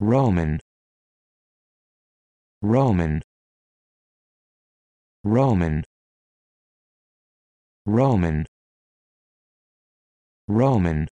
Roman Roman Roman Roman Roman